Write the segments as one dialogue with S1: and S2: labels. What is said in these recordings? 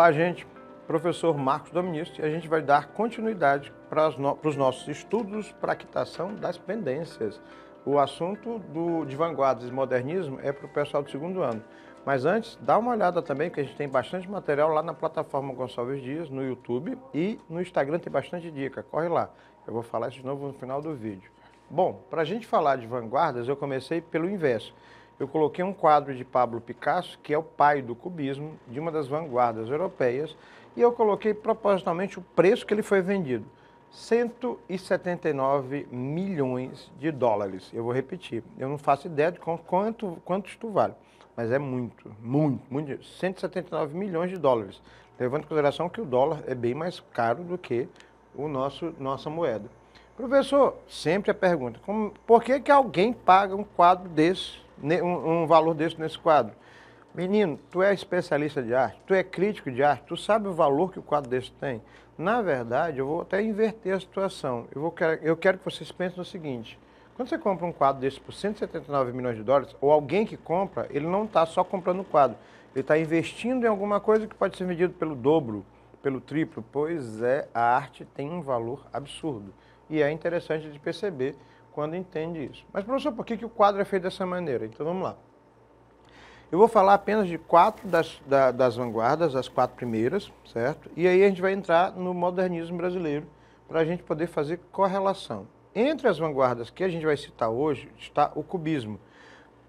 S1: Olá, gente. Professor Marcos Dominici e a gente vai dar continuidade para, no... para os nossos estudos para a quitação das pendências. O assunto do, de vanguardas e modernismo é para o pessoal do segundo ano. Mas antes, dá uma olhada também, que a gente tem bastante material lá na plataforma Gonçalves Dias, no YouTube e no Instagram tem bastante dica. Corre lá. Eu vou falar isso de novo no final do vídeo. Bom, para a gente falar de vanguardas, eu comecei pelo inverso eu coloquei um quadro de Pablo Picasso, que é o pai do cubismo, de uma das vanguardas europeias, e eu coloquei propositalmente o preço que ele foi vendido. 179 milhões de dólares. Eu vou repetir, eu não faço ideia de quanto, quanto isto vale, mas é muito, muito, muito. 179 milhões de dólares, levando em consideração que o dólar é bem mais caro do que o nosso nossa moeda. Professor, sempre a pergunta, como, por que, que alguém paga um quadro desse um, um valor desse nesse quadro. Menino, tu é especialista de arte, tu é crítico de arte, tu sabe o valor que o quadro desse tem. Na verdade, eu vou até inverter a situação. Eu, vou, eu quero que vocês pensem no seguinte. Quando você compra um quadro desse por 179 milhões de dólares, ou alguém que compra, ele não está só comprando o quadro. Ele está investindo em alguma coisa que pode ser medido pelo dobro, pelo triplo. Pois é, a arte tem um valor absurdo. E é interessante de perceber quando entende isso. Mas, professor, por que, que o quadro é feito dessa maneira? Então vamos lá. Eu vou falar apenas de quatro das, da, das vanguardas, as quatro primeiras, certo? E aí a gente vai entrar no modernismo brasileiro para a gente poder fazer correlação. Entre as vanguardas que a gente vai citar hoje está o cubismo.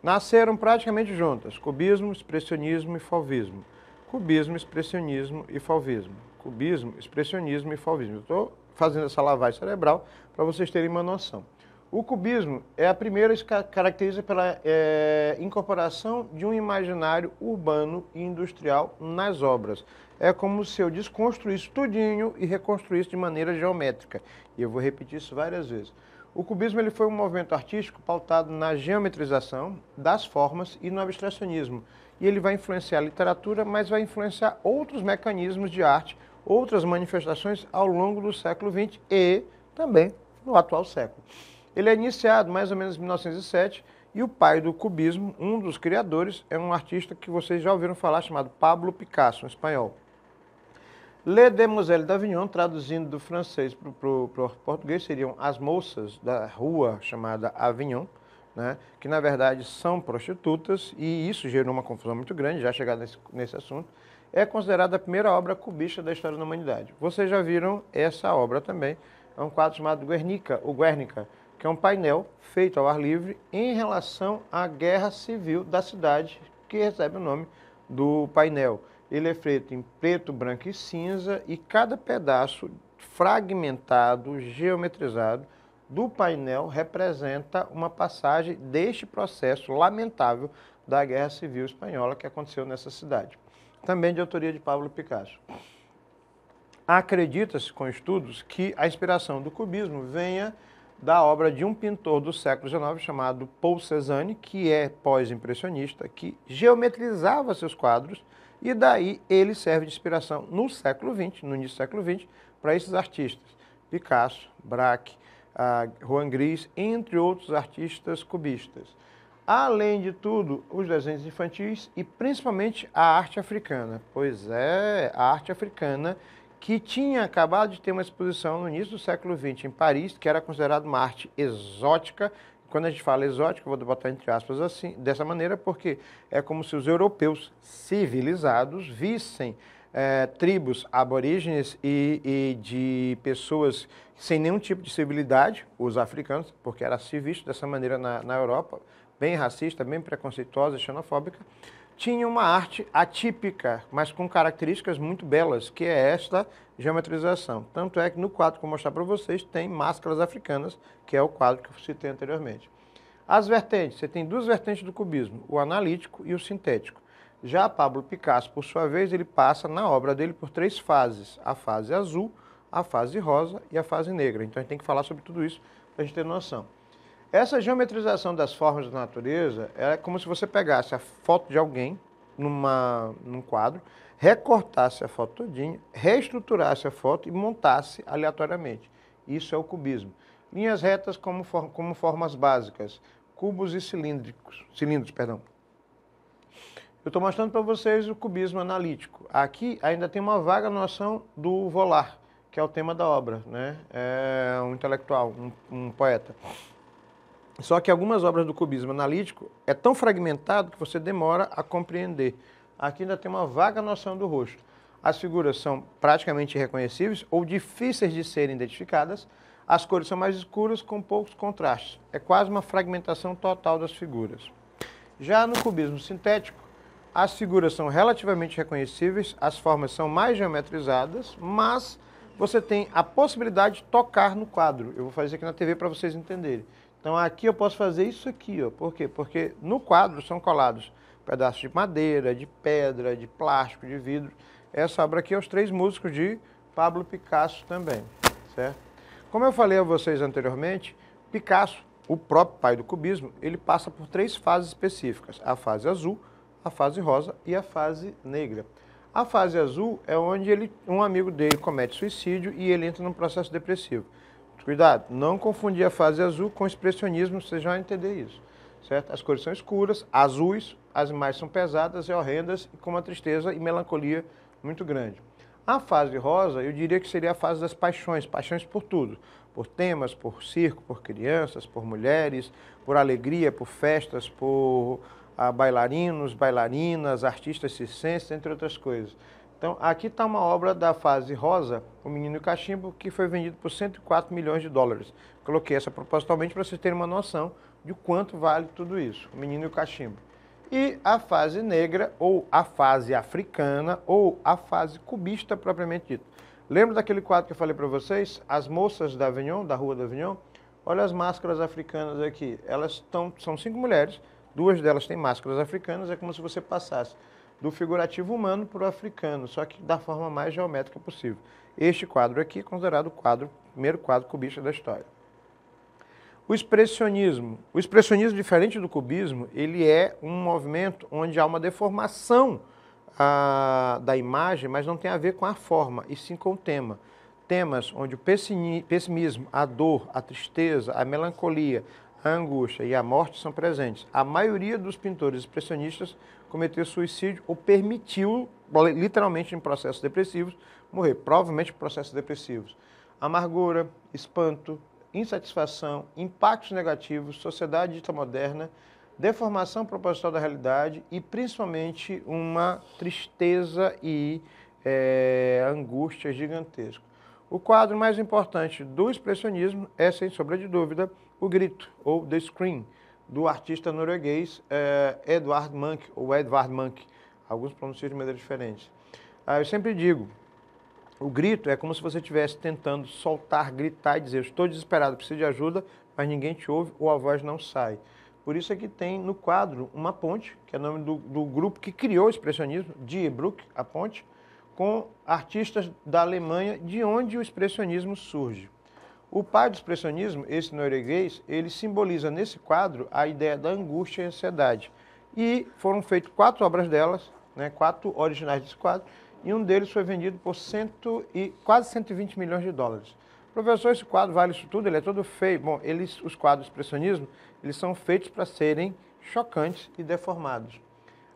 S1: Nasceram praticamente juntas: cubismo, expressionismo e fauvismo. Cubismo, expressionismo e fauvismo. Cubismo, expressionismo e fauvismo. Estou fazendo essa lavagem cerebral para vocês terem uma noção. O cubismo é a primeira se caracteriza pela é, incorporação de um imaginário urbano e industrial nas obras. É como se eu desconstruísse tudinho e reconstruísse de maneira geométrica. E eu vou repetir isso várias vezes. O cubismo ele foi um movimento artístico pautado na geometrização das formas e no abstracionismo. E ele vai influenciar a literatura, mas vai influenciar outros mecanismos de arte, outras manifestações ao longo do século XX e também no atual século. Ele é iniciado mais ou menos em 1907 e o pai do cubismo, um dos criadores, é um artista que vocês já ouviram falar chamado Pablo Picasso, um espanhol. Le Demoiselles d'Avignon, traduzindo do francês para o português, seriam as moças da rua chamada Avignon, né, que na verdade são prostitutas, e isso gerou uma confusão muito grande, já chegado nesse, nesse assunto, é considerada a primeira obra cubista da história da humanidade. Vocês já viram essa obra também, é um quadro chamado Guernica, o Guernica, que é um painel feito ao ar livre em relação à guerra civil da cidade, que recebe o nome do painel. Ele é feito em preto, branco e cinza e cada pedaço fragmentado, geometrizado do painel representa uma passagem deste processo lamentável da Guerra Civil Espanhola que aconteceu nessa cidade. Também de autoria de Pablo Picasso. Acredita-se com estudos que a inspiração do cubismo venha da obra de um pintor do século XIX chamado Paul Cézanne, que é pós-impressionista, que geometrizava seus quadros e daí ele serve de inspiração no século XX, no início do século XX, para esses artistas. Picasso, Braque, ah, Juan Gris, entre outros artistas cubistas. Além de tudo, os desenhos infantis e principalmente a arte africana. Pois é, a arte africana que tinha acabado de ter uma exposição no início do século XX em Paris, que era considerada uma arte exótica. Quando a gente fala exótica, vou botar entre aspas assim, dessa maneira, porque é como se os europeus civilizados vissem é, tribos aborígenes e, e, de pessoas sem nenhum tipo de civilidade, os africanos, porque era se visto dessa maneira na, na Europa, bem racista, bem preconceituosa, xenofóbica, tinha uma arte atípica, mas com características muito belas, que é esta geometrização. Tanto é que no quadro que eu vou mostrar para vocês tem máscaras africanas, que é o quadro que eu citei anteriormente. As vertentes, você tem duas vertentes do cubismo, o analítico e o sintético. Já Pablo Picasso, por sua vez, ele passa na obra dele por três fases, a fase azul, a fase rosa e a fase negra. Então a gente tem que falar sobre tudo isso para a gente ter noção. Essa geometrização das formas da natureza é como se você pegasse a foto de alguém numa, num quadro, recortasse a foto todinha, reestruturasse a foto e montasse aleatoriamente. Isso é o cubismo. Linhas retas como, for, como formas básicas, cubos e cilíndricos, cilindros, perdão. Eu estou mostrando para vocês o cubismo analítico. Aqui ainda tem uma vaga noção do volar, que é o tema da obra, né? É um intelectual, um, um poeta. Só que algumas obras do cubismo analítico é tão fragmentado que você demora a compreender. Aqui ainda tem uma vaga noção do rosto. As figuras são praticamente irreconhecíveis ou difíceis de serem identificadas. As cores são mais escuras com poucos contrastes. É quase uma fragmentação total das figuras. Já no cubismo sintético, as figuras são relativamente reconhecíveis, as formas são mais geometrizadas, mas você tem a possibilidade de tocar no quadro. Eu vou fazer aqui na TV para vocês entenderem. Então aqui eu posso fazer isso aqui, ó. Por quê? Porque no quadro são colados pedaços de madeira, de pedra, de plástico, de vidro. Essa obra aqui é os três músicos de Pablo Picasso também, certo? Como eu falei a vocês anteriormente, Picasso, o próprio pai do cubismo, ele passa por três fases específicas: a fase azul, a fase rosa e a fase negra. A fase azul é onde ele, um amigo dele comete suicídio e ele entra num processo depressivo. Certo. Cuidado, não confundir a fase azul com expressionismo, vocês já vai entender isso. Certo? As cores são escuras, azuis, as imagens são pesadas e horrendas, com uma tristeza e melancolia muito grande. A fase rosa, eu diria que seria a fase das paixões, paixões por tudo, por temas, por circo, por crianças, por mulheres, por alegria, por festas, por ah, bailarinos, bailarinas, artistas circenses, entre outras coisas. Então, aqui está uma obra da fase rosa, O Menino e o Cachimbo, que foi vendido por 104 milhões de dólares. Coloquei essa propositalmente para vocês terem uma noção de quanto vale tudo isso, O Menino e o Cachimbo. E a fase negra, ou a fase africana, ou a fase cubista propriamente dita. Lembra daquele quadro que eu falei para vocês? As moças da Avignon, da Rua da Avignon? Olha as máscaras africanas aqui. Elas tão, são cinco mulheres, duas delas têm máscaras africanas, é como se você passasse do figurativo humano para o africano, só que da forma mais geométrica possível. Este quadro aqui é considerado o quadro, primeiro quadro cubista da história. O expressionismo. O expressionismo, diferente do cubismo, ele é um movimento onde há uma deformação a, ah, da imagem, mas não tem a ver com a forma, e sim com o tema. Temas onde o pessimismo, a dor, a tristeza, a melancolia, a angústia e a morte são presentes. A maioria dos pintores expressionistas cometeu suicídio ou permitiu, literalmente em processos depressivos, morrer, provavelmente em processos depressivos. Amargura, espanto, insatisfação, impactos negativos, sociedade dita moderna, deformação proposital da realidade e principalmente uma tristeza e é, angústia gigantesca. O quadro mais importante do expressionismo é, sem sombra de dúvida, o Grito, ou The Scream, do artista norueguês eh, Edvard Munch, ou Edvard Munch. Alguns pronunciam de maneira diferente. Ah, eu sempre digo, o grito é como se você estivesse tentando soltar, gritar e dizer, estou desesperado, preciso de ajuda, mas ninguém te ouve ou a voz não sai. Por isso é que tem no quadro uma ponte, que é o nome do, do grupo que criou o expressionismo, Die Brücke, a ponte, com artistas da Alemanha, de onde o expressionismo surge. O pai do expressionismo, esse norueguês, ele simboliza nesse quadro a ideia da angústia e ansiedade. E foram feitas quatro obras delas, né, quatro originais desse quadro, e um deles foi vendido por cento e, quase 120 milhões de dólares. Professor, esse quadro vale isso tudo? Ele é todo feio? Bom, eles, os quadros do expressionismo, eles são feitos para serem chocantes e deformados.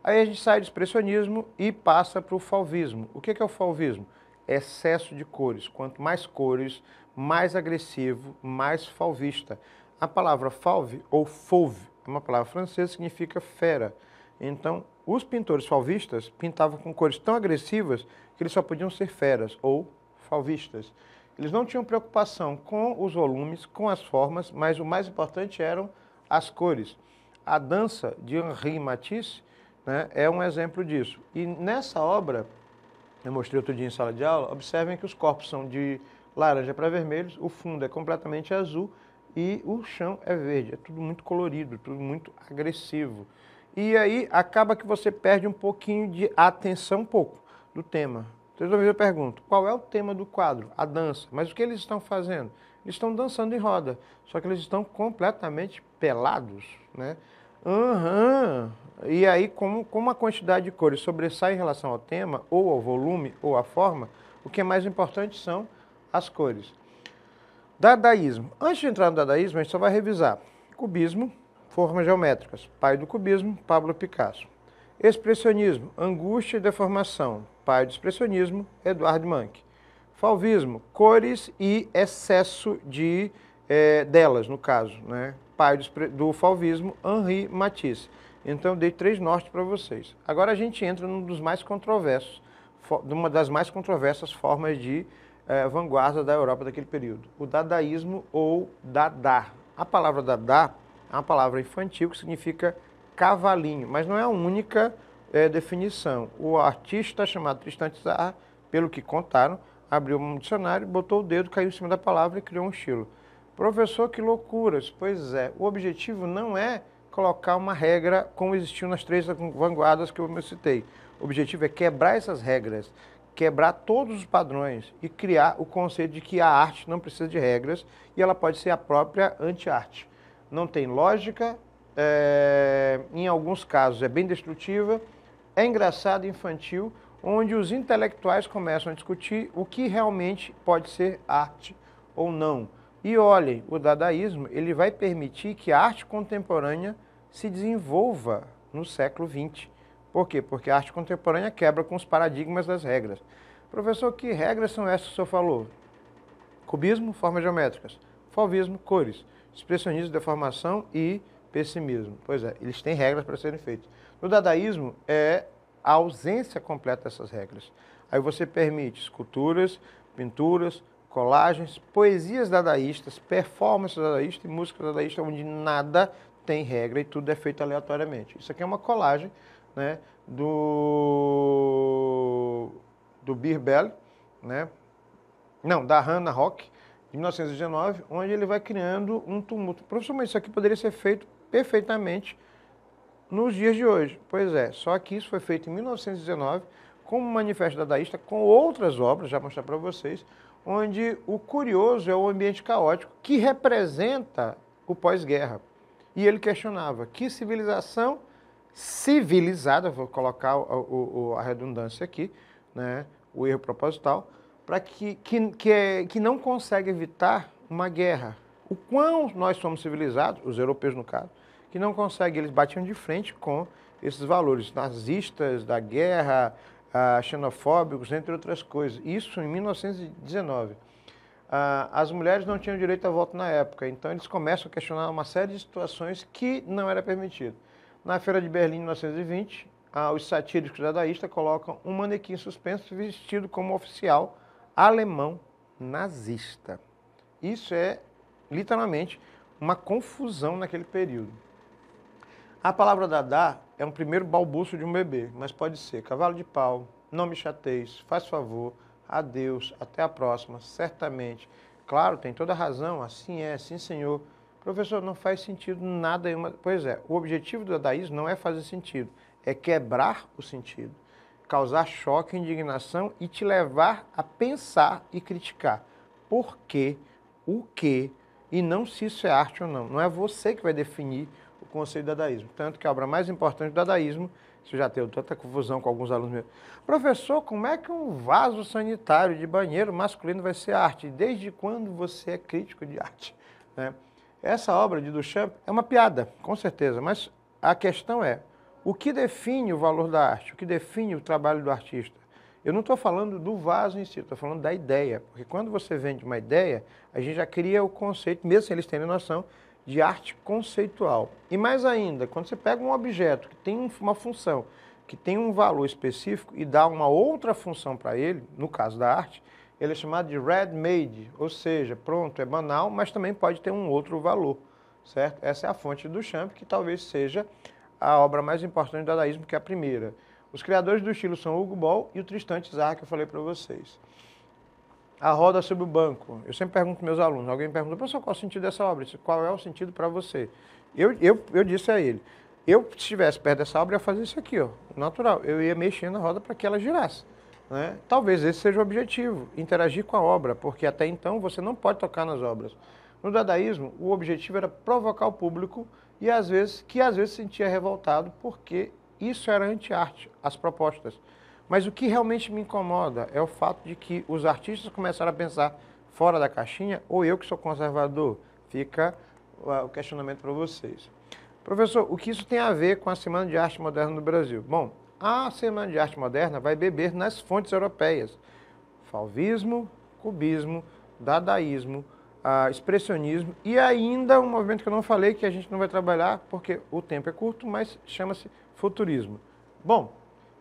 S1: Aí a gente sai do expressionismo e passa para o fauvismo. O que é o fauvismo? Excesso de cores. Quanto mais cores, mais agressivo, mais falvista. A palavra falve ou fauve é uma palavra francesa, significa fera. Então, os pintores falvistas pintavam com cores tão agressivas que eles só podiam ser feras ou falvistas. Eles não tinham preocupação com os volumes, com as formas, mas o mais importante eram as cores. A dança de Henri Matisse né, é um exemplo disso. E nessa obra, eu mostrei outro dia em sala de aula, observem que os corpos são de laranja para vermelhos, o fundo é completamente azul e o chão é verde. É tudo muito colorido, tudo muito agressivo. E aí acaba que você perde um pouquinho de atenção, um pouco, do tema. Toda então, eu pergunto, qual é o tema do quadro? A dança. Mas o que eles estão fazendo? Eles estão dançando em roda, só que eles estão completamente pelados, né? Uhum. E aí, como, como a quantidade de cores sobressai em relação ao tema, ou ao volume, ou à forma, o que é mais importante são as cores. Dadaísmo. Antes de entrar no dadaísmo, a gente só vai revisar. Cubismo, formas geométricas. Pai do cubismo, Pablo Picasso. Expressionismo, angústia e deformação. Pai do expressionismo, Eduardo Manck. Falvismo, cores e excesso de é, delas, no caso. Né? Pai do, do falvismo, Henri Matisse. Então eu dei três nortes para vocês. Agora a gente entra num dos mais controversos, uma das mais controversas formas de é, vanguarda da Europa daquele período, o dadaísmo ou Dada. A palavra Dada é uma palavra infantil que significa cavalinho, mas não é a única é, definição. O artista chamado Tristan Tzara, pelo que contaram, abriu um dicionário, botou o dedo, caiu em cima da palavra e criou um estilo. Professor, que loucuras! Pois é, o objetivo não é colocar uma regra como existiu nas três vanguardas que eu citei. O objetivo é quebrar essas regras quebrar todos os padrões e criar o conceito de que a arte não precisa de regras e ela pode ser a própria anti-arte. Não tem lógica, é, em alguns casos é bem destrutiva, é engraçado, infantil, onde os intelectuais começam a discutir o que realmente pode ser arte ou não. E olhem, o dadaísmo ele vai permitir que a arte contemporânea se desenvolva no século XX. Por quê? Porque a arte contemporânea quebra com os paradigmas das regras. Professor, que regras são essas que o senhor falou? Cubismo, formas geométricas. Fauvismo, cores. Expressionismo, deformação e pessimismo. Pois é, eles têm regras para serem feitas. No dadaísmo, é a ausência completa dessas regras. Aí você permite esculturas, pinturas, colagens, poesias dadaístas, performances dadaístas e música dadaísta, onde nada tem regra e tudo é feito aleatoriamente. Isso aqui é uma colagem né, do, do Beer Belly, né, não, da Hannah Rock, de 1919, onde ele vai criando um tumulto. Profissionalmente, isso aqui poderia ser feito perfeitamente nos dias de hoje. Pois é, só que isso foi feito em 1919, como o manifesto dadaísta, com outras obras, já mostrar para vocês, onde o curioso é o ambiente caótico que representa o pós-guerra. E ele questionava que civilização civilizada, vou colocar o, o, a redundância aqui, né, o erro proposital, para que, que, que, é, que não consegue evitar uma guerra. O quão nós somos civilizados, os europeus no caso, que não conseguem, eles batiam de frente com esses valores nazistas, da guerra, ah, xenofóbicos, entre outras coisas. Isso em 1919. Ah, as mulheres não tinham direito a voto na época, então eles começam a questionar uma série de situações que não era permitido. Na Feira de Berlim, de 1920, os satíricos dadaístas colocam um manequim suspenso vestido como oficial alemão nazista. Isso é, literalmente, uma confusão naquele período. A palavra dadá é um primeiro balbuço de um bebê, mas pode ser cavalo de pau, não me chateis, faz favor, adeus, até a próxima, certamente. Claro, tem toda razão, assim é, sim senhor, Professor, não faz sentido nada. Pois é, o objetivo do dadaísmo não é fazer sentido, é quebrar o sentido, causar choque, indignação e te levar a pensar e criticar. Por quê? O quê? E não se isso é arte ou não. Não é você que vai definir o conceito do dadaísmo. Tanto que a obra mais importante do dadaísmo, isso já teve tanta confusão com alguns alunos meus. Professor, como é que um vaso sanitário de banheiro masculino vai ser arte? Desde quando você é crítico de arte? Né? Essa obra de Duchamp é uma piada, com certeza, mas a questão é o que define o valor da arte, o que define o trabalho do artista. Eu não estou falando do vaso em si, estou falando da ideia, porque quando você vende uma ideia, a gente já cria o conceito, mesmo sem eles terem noção, de arte conceitual. E mais ainda, quando você pega um objeto que tem uma função, que tem um valor específico e dá uma outra função para ele, no caso da arte, ele é chamado de Red made ou seja, pronto, é banal, mas também pode ter um outro valor, certo? Essa é a fonte do Champ, que talvez seja a obra mais importante do dadaísmo, que é a primeira. Os criadores do estilo são Hugo Ball e o Tristan Tzar, que eu falei para vocês. A roda sobre o banco. Eu sempre pergunto para meus alunos, alguém pergunta, professor, qual é o sentido dessa obra? qual é o sentido para você? Eu, eu, eu disse a ele, eu, se estivesse perto dessa obra, eu ia fazer isso aqui, ó, natural. Eu ia mexendo na roda para que ela girasse. Né? Talvez esse seja o objetivo, interagir com a obra, porque até então você não pode tocar nas obras. No dadaísmo, o objetivo era provocar o público e às vezes que às vezes sentia revoltado porque isso era anti-arte, as propostas. Mas o que realmente me incomoda é o fato de que os artistas começaram a pensar fora da caixinha ou eu que sou conservador. Fica ah, o questionamento para vocês. Professor, o que isso tem a ver com a Semana de Arte Moderna no Brasil? Bom, a Semana de Arte Moderna vai beber nas fontes europeias: Falvismo, cubismo, dadaísmo, ah, expressionismo e ainda um movimento que eu não falei que a gente não vai trabalhar porque o tempo é curto, mas chama-se futurismo. Bom,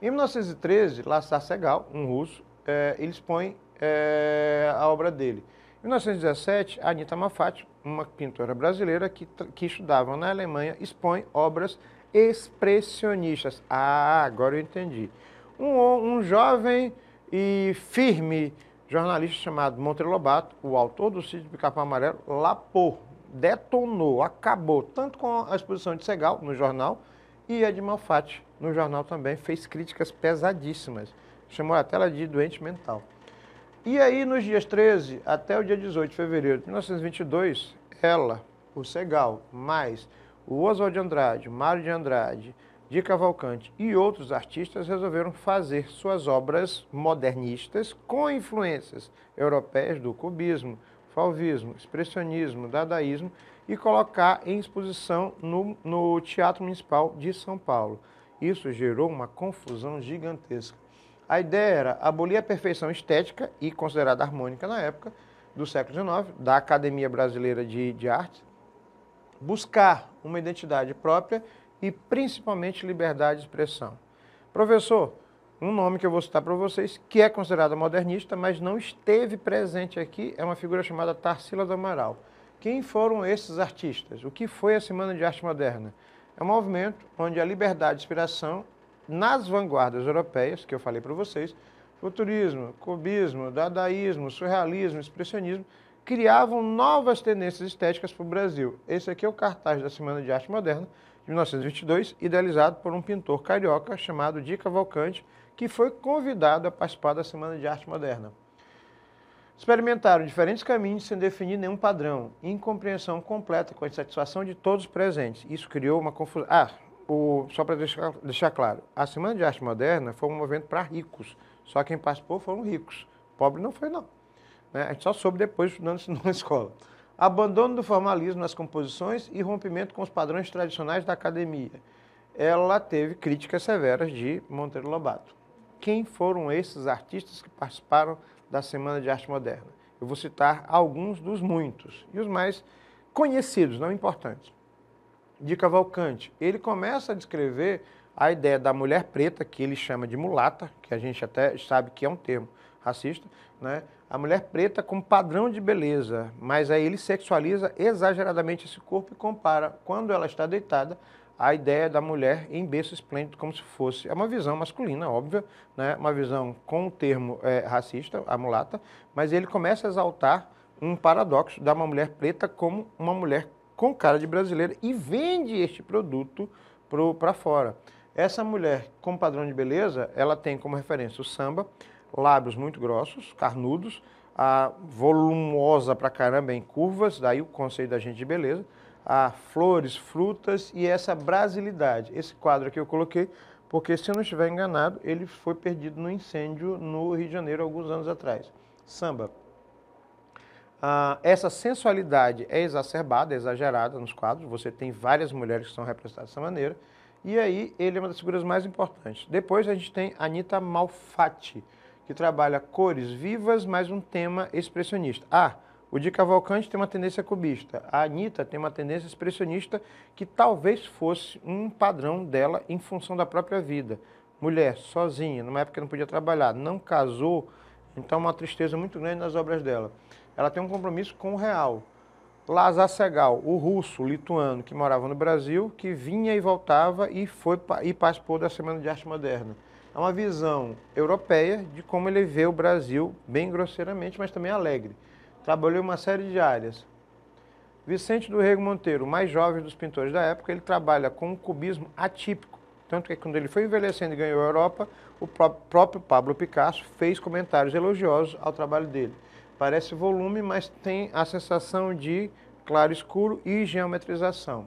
S1: em 1913, Lassar Segal, um russo, eh, ele expõe eh, a obra dele. Em 1917, Anita Mafati, uma pintora brasileira que, que estudava na Alemanha, expõe obras expressionistas. Ah, agora eu entendi. Um, um jovem e firme jornalista chamado Monteiro Lobato, o autor do sítio de Capão Amarelo, lapou, detonou, acabou, tanto com a exposição de Segal no jornal e de Malfatti no jornal também, fez críticas pesadíssimas. Chamou a tela de doente mental. E aí, nos dias 13 até o dia 18 de fevereiro de 1922, ela, o Segal, mais o Oswald de Andrade, Mário de Andrade, de Cavalcante e outros artistas resolveram fazer suas obras modernistas com influências europeias do cubismo, fauvismo, expressionismo, dadaísmo e colocar em exposição no, no Teatro Municipal de São Paulo. Isso gerou uma confusão gigantesca. A ideia era abolir a perfeição estética e considerada harmônica na época do século XIX, da Academia Brasileira de, de Artes, buscar uma identidade própria e principalmente liberdade de expressão. Professor, um nome que eu vou citar para vocês, que é considerado modernista, mas não esteve presente aqui, é uma figura chamada Tarsila do Amaral. Quem foram esses artistas? O que foi a Semana de Arte Moderna? É um movimento onde a liberdade de inspiração nas vanguardas europeias, que eu falei para vocês, futurismo, cubismo, dadaísmo, surrealismo, expressionismo, criavam novas tendências estéticas para o Brasil. Esse aqui é o cartaz da Semana de Arte Moderna, de 1922, idealizado por um pintor carioca chamado Dica Cavalcante, que foi convidado a participar da Semana de Arte Moderna. Experimentaram diferentes caminhos sem definir nenhum padrão, incompreensão completa com a insatisfação de todos os presentes. Isso criou uma confusão. Ah, o, só para deixar, deixar claro, a Semana de Arte Moderna foi um movimento para ricos, só quem participou foram ricos. Pobre não foi, não. Né? A gente só soube depois estudando isso numa escola. Abandono do formalismo nas composições e rompimento com os padrões tradicionais da academia. Ela teve críticas severas de Monteiro Lobato. Quem foram esses artistas que participaram da Semana de Arte Moderna? Eu vou citar alguns dos muitos e os mais conhecidos, não importantes. De Cavalcante, ele começa a descrever a ideia da mulher preta, que ele chama de mulata, que a gente até sabe que é um termo racista, né? a mulher preta como padrão de beleza, mas aí ele sexualiza exageradamente esse corpo e compara, quando ela está deitada, a ideia da mulher em berço esplêndido como se fosse. É uma visão masculina, óbvia, né? uma visão com o termo é, racista, a mulata, mas ele começa a exaltar um paradoxo da uma mulher preta como uma mulher com cara de brasileira e vende este produto para pro, fora. Essa mulher, como padrão de beleza, ela tem como referência o samba, lábios muito grossos, carnudos, a volumosa pra caramba em curvas, daí o conceito da gente de beleza, a flores, frutas e essa brasilidade. Esse quadro aqui eu coloquei porque, se eu não estiver enganado, ele foi perdido no incêndio no Rio de Janeiro alguns anos atrás. Samba. Ah, essa sensualidade é exacerbada, é exagerada nos quadros, você tem várias mulheres que são representadas dessa maneira, e aí ele é uma das figuras mais importantes. Depois a gente tem Anita Malfatti, que trabalha cores vivas, mas um tema expressionista. Ah, o de Cavalcante tem uma tendência cubista, a Anitta tem uma tendência expressionista que talvez fosse um padrão dela em função da própria vida. Mulher, sozinha, numa época que não podia trabalhar, não casou, então é uma tristeza muito grande nas obras dela. Ela tem um compromisso com o real. Lazar Segal, o russo, o lituano, que morava no Brasil, que vinha e voltava e foi e participou da Semana de Arte Moderna a é uma visão europeia de como ele vê o Brasil, bem grosseiramente, mas também alegre. Trabalhou uma série de áreas. Vicente do Rego Monteiro, o mais jovem dos pintores da época, ele trabalha com um cubismo atípico. Tanto que quando ele foi envelhecendo e ganhou a Europa, o próprio Pablo Picasso fez comentários elogiosos ao trabalho dele. Parece volume, mas tem a sensação de claro escuro e geometrização.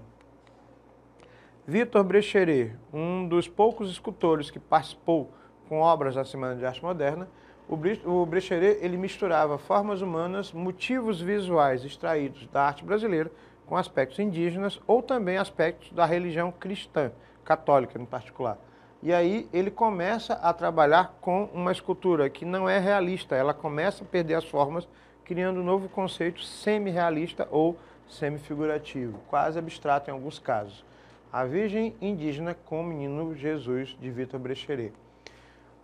S1: Vitor Brecheret, um dos poucos escultores que participou com obras da Semana de Arte Moderna, o Brecheret ele misturava formas humanas, motivos visuais extraídos da arte brasileira com aspectos indígenas ou também aspectos da religião cristã, católica em particular. E aí ele começa a trabalhar com uma escultura que não é realista, ela começa a perder as formas, criando um novo conceito semi-realista ou semi-figurativo, quase abstrato em alguns casos. A Virgem Indígena com o Menino Jesus, de Vitor Brecheret.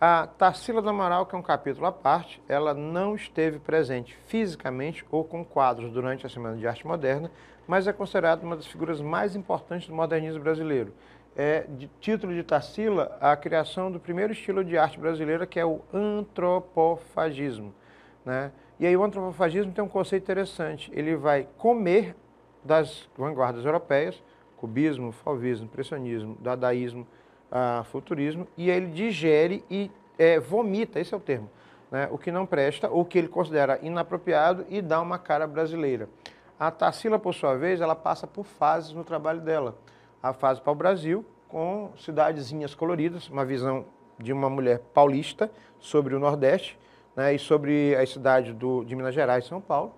S1: A Tarsila do Amaral, que é um capítulo à parte, ela não esteve presente fisicamente ou com quadros durante a Semana de Arte Moderna, mas é considerada uma das figuras mais importantes do modernismo brasileiro. É, de título de Tarsila, a criação do primeiro estilo de arte brasileira, que é o antropofagismo. Né? E aí o antropofagismo tem um conceito interessante, ele vai comer das vanguardas europeias, cubismo, fauvismo, impressionismo, dadaísmo, ah, futurismo, e ele digere e é, vomita, esse é o termo, né, o que não presta, o que ele considera inapropriado e dá uma cara brasileira. A Tarsila, por sua vez, ela passa por fases no trabalho dela. A fase para o Brasil, com cidadezinhas coloridas, uma visão de uma mulher paulista sobre o Nordeste né, e sobre a cidade do, de Minas Gerais e São Paulo.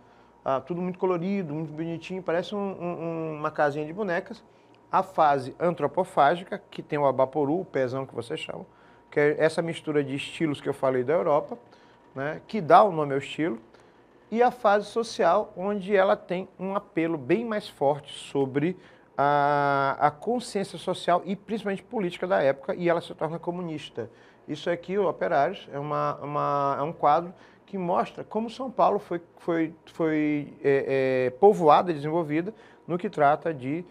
S1: Ah, tudo muito colorido, muito bonitinho, parece um, um, uma casinha de bonecas a fase antropofágica, que tem o abaporu, o pezão que vocês chamam, que é essa mistura de estilos que eu falei da Europa, né, que dá o nome ao estilo, e a fase social, onde ela tem um apelo bem mais forte sobre a, a consciência social e principalmente política da época, e ela se torna comunista. Isso aqui, o Operários, é, uma, uma, é um quadro que mostra como São Paulo foi, foi, foi é, é, povoada e desenvolvida no que trata de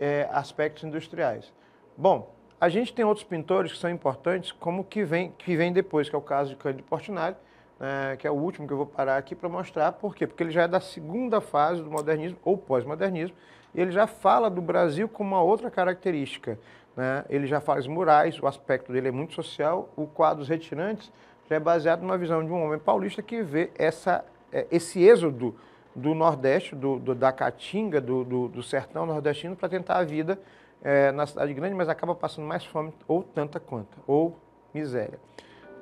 S1: é, aspectos industriais. Bom, a gente tem outros pintores que são importantes, como que vem, que vem depois, que é o caso de Cândido Portinari, né, que é o último que eu vou parar aqui para mostrar. Por quê? Porque ele já é da segunda fase do modernismo, ou pós-modernismo, e ele já fala do Brasil com uma outra característica. Né? Ele já faz murais, o aspecto dele é muito social, o quadro dos retirantes já é baseado numa visão de um homem paulista que vê essa, é, esse êxodo do Nordeste, do, do da Caatinga, do, do, do sertão nordestino, para tentar a vida é, na cidade grande, mas acaba passando mais fome, ou tanta quanto, ou miséria.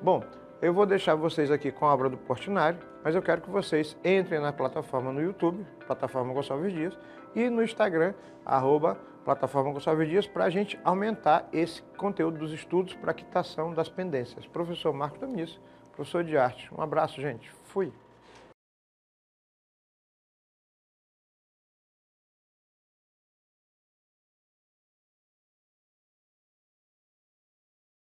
S1: Bom, eu vou deixar vocês aqui com a obra do Portinari, mas eu quero que vocês entrem na plataforma no YouTube, plataforma Gonçalves Dias, e no Instagram, arroba plataforma Gonçalves Dias, para a gente aumentar esse conteúdo dos estudos para quitação das pendências. Professor Marco Damis, professor de arte. Um abraço, gente. Fui.